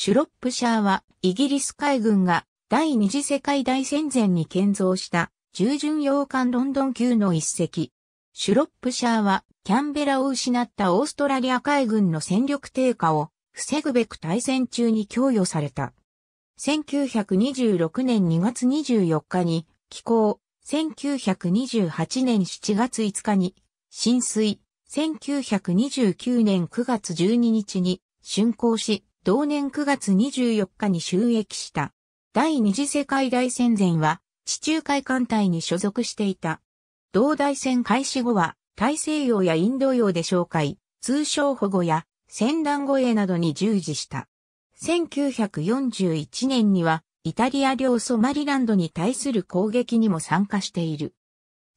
シュロップシャーはイギリス海軍が第二次世界大戦前に建造した従巡洋艦ロンドン級の一隻。シュロップシャーはキャンベラを失ったオーストラリア海軍の戦力低下を防ぐべく対戦中に供与された。1926年2月24日に寄港、1928年7月5日に浸水、1929年9月12日に竣工し、同年9月24日に収益した。第二次世界大戦前は地中海艦隊に所属していた。同大戦開始後は大西洋やインド洋で紹介、通商保護や戦乱護衛などに従事した。1941年にはイタリア領ソマリランドに対する攻撃にも参加している。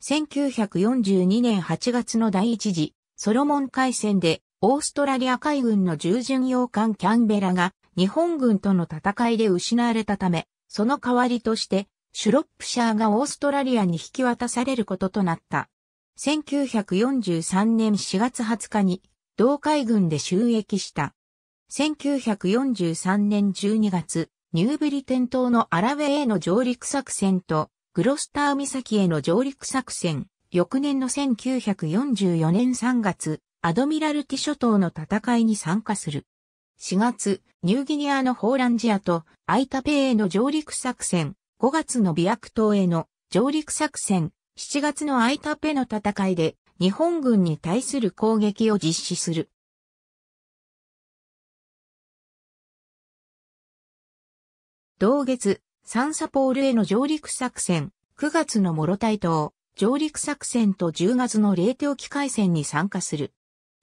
1942年8月の第一次ソロモン海戦でオーストラリア海軍の従順洋艦キャンベラが日本軍との戦いで失われたため、その代わりとして、シュロップシャーがオーストラリアに引き渡されることとなった。1943年4月20日に、同海軍で収益した。1943年12月、ニューブリテン島のアラウェイへの上陸作戦と、グロスター岬への上陸作戦、翌年の1944年3月、アドミラルティ諸島の戦いに参加する。4月、ニューギニアのホーランジアとアイタペへの上陸作戦、5月のビアク島への上陸作戦、7月のアイタペの戦いで日本軍に対する攻撃を実施する。同月、サンサポールへの上陸作戦、9月のモロタイ島上陸作戦と10月の冷凍機海戦に参加する。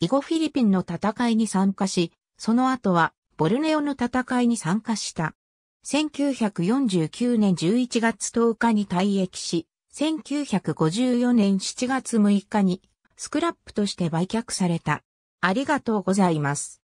以後フィリピンの戦いに参加し、その後はボルネオの戦いに参加した。1949年11月10日に退役し、1954年7月6日にスクラップとして売却された。ありがとうございます。